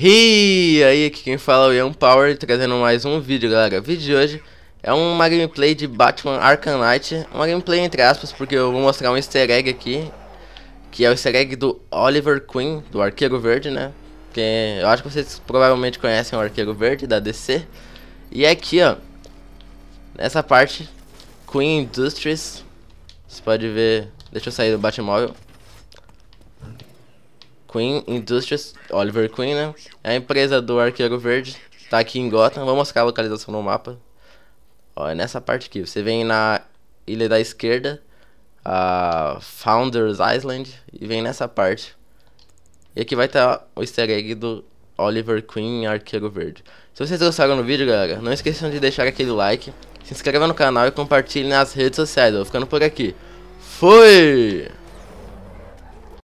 E aí, aqui quem fala é o Ian Power, trazendo mais um vídeo, galera. O vídeo de hoje é uma gameplay de Batman Arkham Knight, uma gameplay entre aspas, porque eu vou mostrar um easter egg aqui, que é o easter egg do Oliver Queen, do Arqueiro Verde, né? Que eu acho que vocês provavelmente conhecem o Arqueiro Verde, da DC. E é aqui, ó, nessa parte, Queen Industries, você pode ver, deixa eu sair do Batmóvel. Queen Industries, Oliver Queen, né? É a empresa do Arqueiro Verde, tá aqui em Gotham. Vou mostrar a localização no mapa. Ó, é nessa parte aqui. Você vem na ilha da esquerda, a Founders Island, e vem nessa parte. E aqui vai estar tá o easter egg do Oliver Queen Arqueiro Verde. Se vocês gostaram do vídeo, galera, não esqueçam de deixar aquele like, se inscreva no canal e compartilhe nas redes sociais. Eu vou ficando por aqui. Fui!